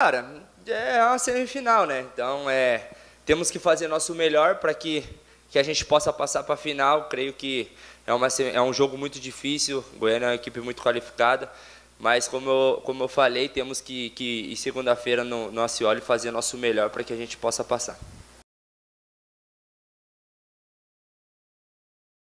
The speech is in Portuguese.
Cara, é uma semifinal, né? Então, é, temos que fazer nosso melhor para que, que a gente possa passar para a final. Creio que é, uma, é um jogo muito difícil. Goiânia é uma equipe muito qualificada. Mas, como eu, como eu falei, temos que, que ir segunda-feira no, no Acioli fazer nosso melhor para que a gente possa passar.